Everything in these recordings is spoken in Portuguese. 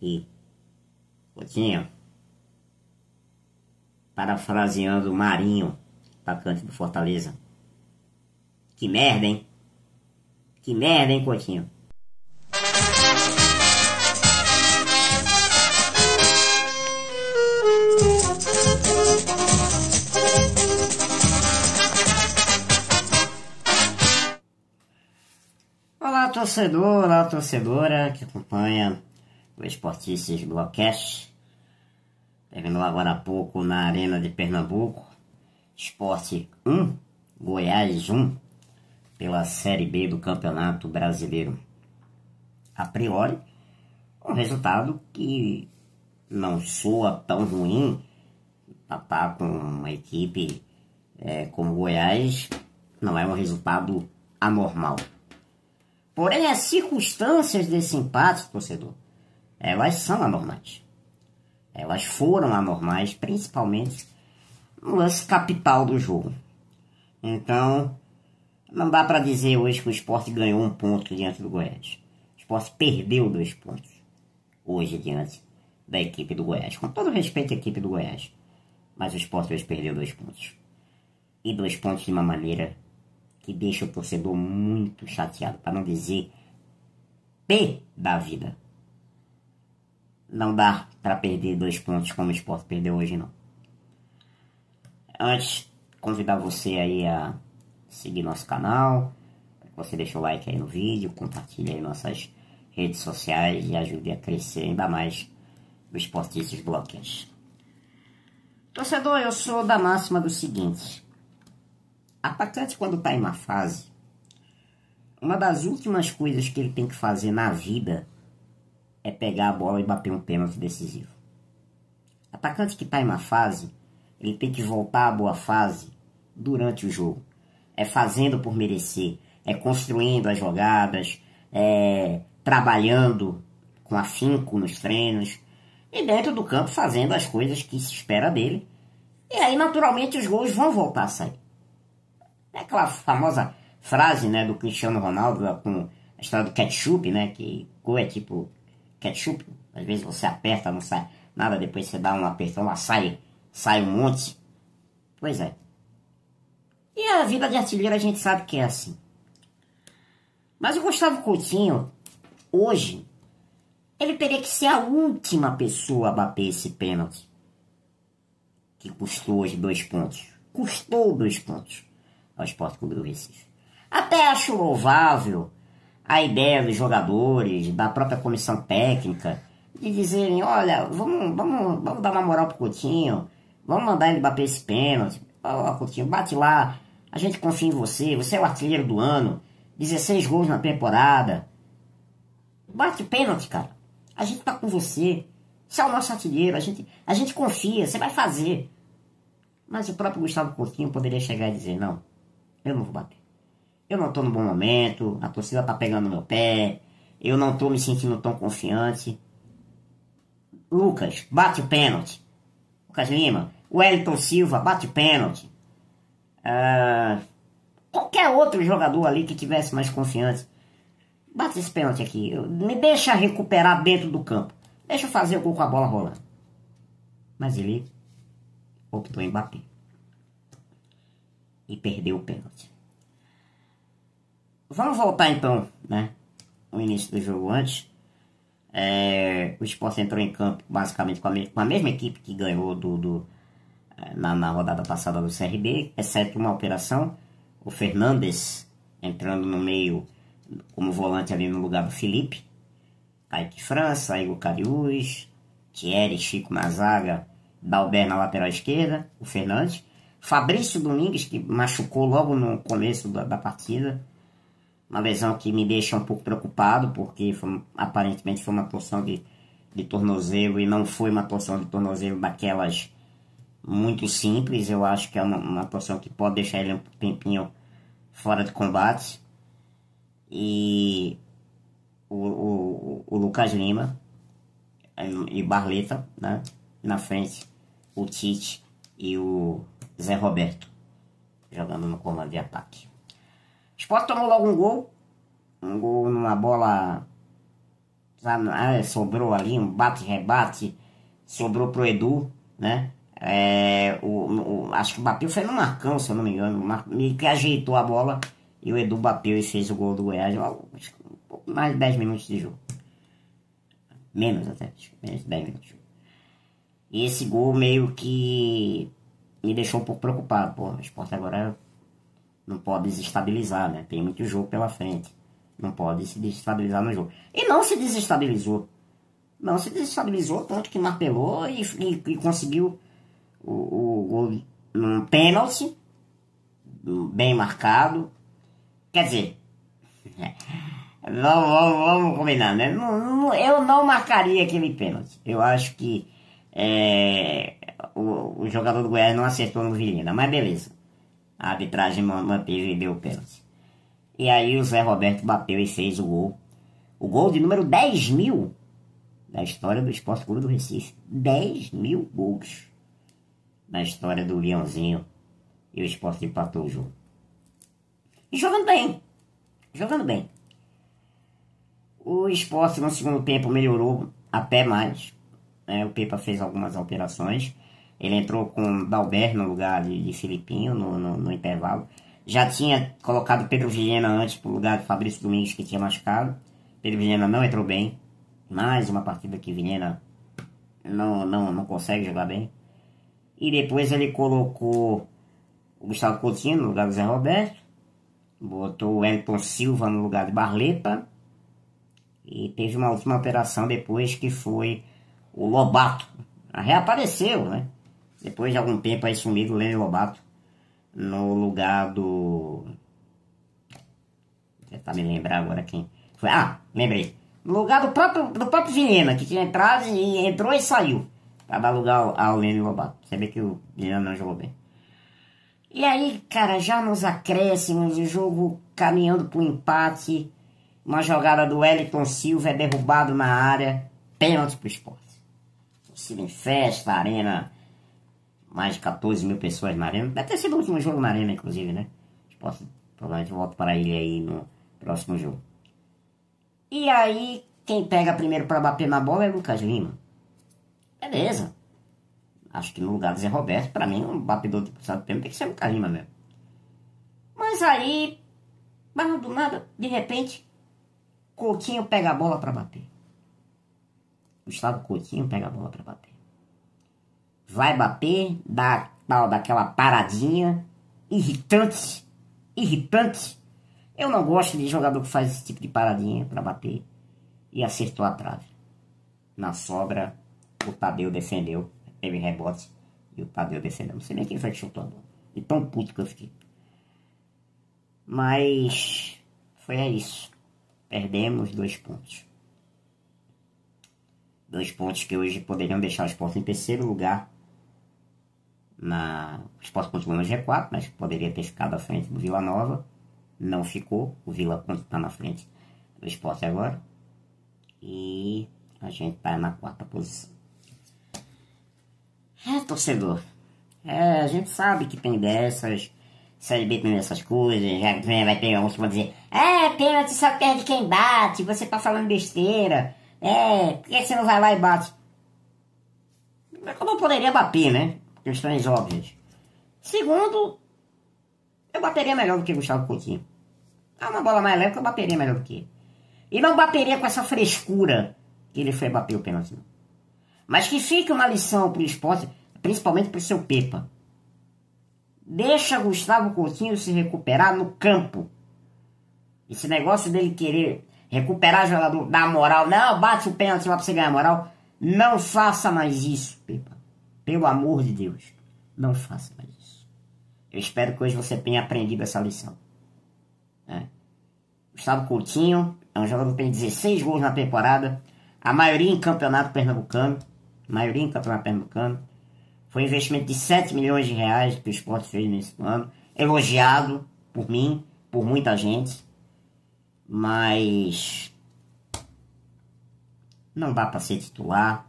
e Coutinho, parafraseando o Marinho, atacante do Fortaleza. Que merda, hein? Que merda, hein, Coutinho? Olá, torcedor, olá, torcedora que acompanha do Esportices Blockcast. Terminou agora há pouco na Arena de Pernambuco. Esporte 1, Goiás 1, pela Série B do Campeonato Brasileiro. A priori, um resultado que não soa tão ruim. estar com uma equipe é, como Goiás não é um resultado anormal. Porém, as circunstâncias desse empate, torcedor, elas são anormais. Elas foram anormais, principalmente no lance capital do jogo. Então, não dá para dizer hoje que o esporte ganhou um ponto diante do Goiás. O esporte perdeu dois pontos hoje diante da equipe do Goiás. Com todo respeito à equipe do Goiás, mas o esporte hoje perdeu dois pontos. E dois pontos de uma maneira que deixa o torcedor muito chateado, para não dizer P da vida não dá para perder dois pontos como o Sport perdeu hoje, não. Antes, convidar você aí a seguir nosso canal, você deixa o like aí no vídeo, compartilha aí nossas redes sociais e ajude a crescer ainda mais esporte esses Blockers. Torcedor, eu sou da máxima do seguinte. Atacante quando está em uma fase, uma das últimas coisas que ele tem que fazer na vida é pegar a bola e bater um pênalti decisivo. Atacante que está em uma fase, ele tem que voltar à boa fase durante o jogo. É fazendo por merecer, é construindo as jogadas, é trabalhando com afinco nos treinos e dentro do campo fazendo as coisas que se espera dele. E aí, naturalmente, os gols vão voltar a sair. É aquela famosa frase né, do Cristiano Ronaldo com a história do ketchup, né, que é tipo ketchup. Às vezes você aperta, não sai nada, depois você dá um apertão lá, sai, sai um monte. Pois é. E a vida de artilheiro a gente sabe que é assim. Mas o Gustavo Coutinho, hoje, ele teria que ser a última pessoa a bater esse pênalti. Que custou os dois pontos. Custou dois pontos ao Esporte Clube do Recife. Até acho louvável a ideia dos jogadores, da própria comissão técnica, de dizerem, olha, vamos, vamos, vamos dar uma moral pro Coutinho, vamos mandar ele bater esse pênalti, ó oh, Coutinho, bate lá, a gente confia em você, você é o artilheiro do ano, 16 gols na temporada, bate pênalti, cara, a gente tá com você, você é o nosso artilheiro, a gente, a gente confia, você vai fazer. Mas o próprio Gustavo Coutinho poderia chegar e dizer, não, eu não vou bater eu não tô no bom momento, a torcida tá pegando meu pé, eu não tô me sentindo tão confiante. Lucas, bate o pênalti. Lucas Lima, Wellington Silva, bate o pênalti. Uh, qualquer outro jogador ali que tivesse mais confiante, bate esse pênalti aqui. me deixa recuperar dentro do campo. Deixa eu fazer o gol com a bola rolando. Mas ele optou em bater. E perdeu o pênalti vamos voltar então, né? O início do jogo antes. É, o Sport entrou em campo basicamente com a, com a mesma equipe que ganhou do, do é, na, na, rodada passada do CRB, exceto uma operação. O Fernandes entrando no meio como volante ali no lugar do Felipe. Kaique França, Igor Cariús, Thierry, Chico Mazaga zaga, na lateral esquerda, o Fernandes. Fabrício Domingues, que machucou logo no começo da, da partida uma lesão que me deixa um pouco preocupado, porque foi, aparentemente foi uma torção de, de tornozelo e não foi uma torção de tornozelo daquelas muito simples. Eu acho que é uma, uma torção que pode deixar ele um tempinho fora de combate. E o, o, o Lucas Lima eh, e Barleta, né? Na frente, o Tite e o Zé Roberto jogando no comando de ataque. O Sport tomou logo um gol. Um gol numa bola. Sabe, é, sobrou ali, um bate-rebate. Sobrou pro Edu, né? É, o, o, acho que o Bapeu foi no Marcão, se eu não me engano. Ele que ajeitou a bola e o Edu bateu e fez o gol do Goiás. mais de 10 minutos de jogo. Menos até, menos de 10 minutos de jogo. E esse gol meio que me deixou um pouco preocupado. Pô, o Sport agora não pode desestabilizar, né? Tem muito jogo pela frente. Não pode se desestabilizar no jogo. E não se desestabilizou. Não se desestabilizou, tanto que martelou e, e, e conseguiu o, o gol num pênalti bem marcado. Quer dizer, vamos, vamos, vamos combinar, né? Não, não, eu não marcaria aquele pênalti. Eu acho que é, o, o, jogador do Goiás não acertou no Vilhena, mas beleza. A arbitragem manteve e deu o pênalti. E aí o Zé Roberto bateu e fez o gol. O gol de número 10 mil da história do Esporte Clube do Recife. 10 mil gols na história do Leãozinho. E o Esporte empatou o jogo. E jogando bem. Jogando bem. O Esporte no segundo tempo melhorou até mais. Né? o Pepa fez algumas alterações. Ele entrou com Dalbert no lugar de, de Filipinho no, no, no, intervalo. Já tinha colocado Pedro Vilhena antes pro lugar de Fabrício Domingues que tinha machucado. Pedro Vilhena não entrou bem. Mais uma partida que Vilhena não, não, não consegue jogar bem. E depois ele colocou o Gustavo Coutinho no lugar do Zé Roberto. Botou o Elton Silva no lugar de Barleta. E teve uma última operação depois que foi o Lobato. Reapareceu, né? Depois de algum tempo aí sumido, Lenny Lobato, no lugar do. Vou tentar tá me lembrar agora quem. Foi. Ah, lembrei. No lugar do próprio, do próprio Vilhena, que tinha entrado e entrou e saiu. Pra dar lugar ao, ao Lenny Lobato. Você vê que o Vilhena não jogou bem. E aí, cara, já nos acréscimos, o jogo caminhando pro empate. Uma jogada do Wellington Silva é derrubado na área. Pênalti pro esporte. Possível em festa, arena mais de 14 mil pessoas na arena. Deve ter sido o último jogo na arena, inclusive, né? Posso, provavelmente volto para ele aí no próximo jogo. E aí, quem pega primeiro para bater na bola é o Lucas Lima. Beleza. Acho que no lugar do Zé Roberto, para mim, um batedor do passado tempo tem que ser o Lucas Lima mesmo. Mas aí, mas do nada, de repente, Coutinho pega a bola para bater. Gustavo Coutinho pega a bola para bater vai bater, dá tal daquela paradinha irritante, irritante. Eu não gosto de jogador que faz esse tipo de paradinha para bater e acertou a trave. Na sobra, o Tadeu defendeu, teve rebote e o Tadeu defendeu. Não sei nem quem foi que chutou a bola. E tão puto que eu fiquei. Mas foi é isso. Perdemos dois pontos. Dois pontos que hoje poderiam deixar os pontos em terceiro lugar na, o esporte continua no G4, mas poderia ter ficado à frente do Vila Nova. Não ficou. O Vila está na frente do esporte agora. E a gente está na quarta posição. É, torcedor. É, a gente sabe que tem dessas. Série B tem dessas coisas. Já vai ter alguns que vão dizer: É, pênalti só perde quem bate. Você tá falando besteira. É, por que você não vai lá e bate? Como eu poderia bater, né? Questões óbvias. Segundo, eu bateria melhor do que Gustavo Coutinho. Há ah, uma bola mais leve que eu bateria melhor do que ele. E não bateria com essa frescura que ele foi bater o pênalti. Mas que fique uma lição para o esporte, principalmente para o seu Pepa. Deixa Gustavo Coutinho se recuperar no campo. Esse negócio dele querer recuperar jogador, dar moral, não, bate o pênalti lá para você ganhar moral. Não faça mais isso, Pepa. Pelo amor de Deus, não faça mais isso. Eu espero que hoje você tenha aprendido essa lição. É. Gustavo Coutinho é um jogador que tem 16 gols na temporada, a maioria em campeonato pernambucano, maioria em campeonato pernambucano. Foi um investimento de 7 milhões de reais que o esporte fez nesse ano, elogiado por mim, por muita gente, mas não dá para ser titular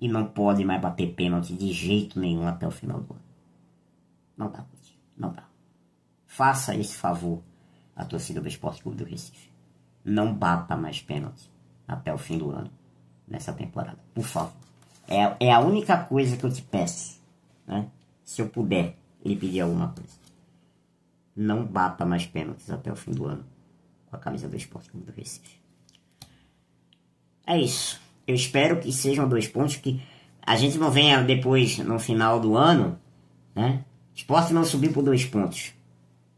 e não pode mais bater pênalti de jeito nenhum até o final do ano. Não dá, não dá. Faça esse favor à torcida do Esporte Clube do Recife. Não bata mais pênalti até o fim do ano, nessa temporada. Por favor. É, é a única coisa que eu te peço. Né? Se eu puder lhe pedir alguma coisa. Não bata mais pênaltis até o fim do ano com a camisa do Esporte Clube do Recife. É isso. Eu espero que sejam dois pontos que a gente não venha depois, no final do ano, né? Esporte não subir por dois pontos.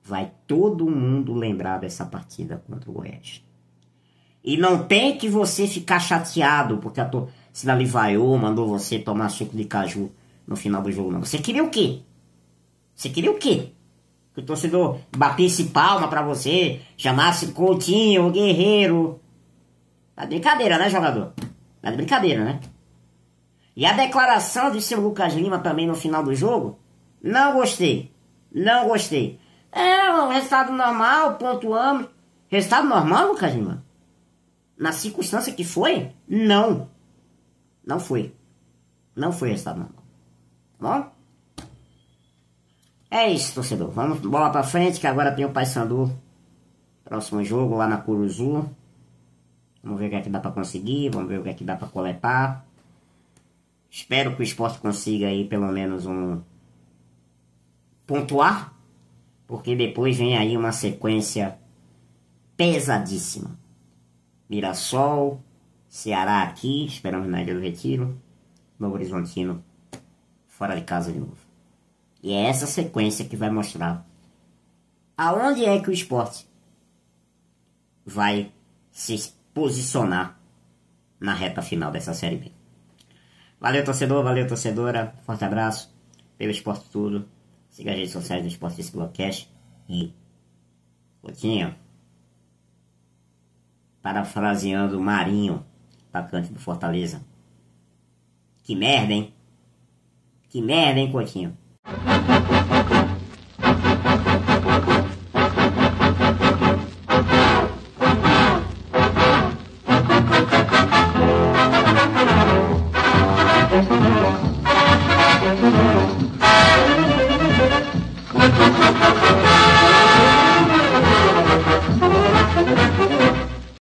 Vai todo mundo lembrar dessa partida contra o Goiás. E não tem que você ficar chateado porque a torcida Sinali vaiou, mandou você tomar suco de caju no final do jogo, não. Você queria o quê? Você queria o quê? Que o torcedor batesse palma para você, chamasse Coutinho, Guerreiro. Tá brincadeira, né, jogador? Mas é brincadeira, né? E a declaração de seu Lucas Lima também no final do jogo, não gostei. Não gostei. É um resultado normal, pontuamos. Resultado normal, Lucas Lima? Na circunstância que foi? Não. Não foi. Não foi resultado normal. Tá bom? É isso, torcedor. Vamos bola pra frente, que agora tem o Paysandu. Próximo jogo lá na Curuzu. Vamos ver o que é que dá para conseguir, vamos ver o que é que dá para coletar. Espero que o esporte consiga aí pelo menos um pontuar, porque depois vem aí uma sequência pesadíssima. Mirassol, Ceará aqui, esperamos na Ilha do Retiro, Novo Horizontino fora de casa de novo. E é essa sequência que vai mostrar aonde é que o esporte vai se posicionar na reta final dessa Série B. Valeu, torcedor, valeu, torcedora. Forte abraço pelo esporte tudo. Siga as redes sociais do Esporte Físico Blogcast e... Coutinho, parafraseando o Marinho, atacante do Fortaleza. Que merda, hein? Que merda, hein, Coutinho?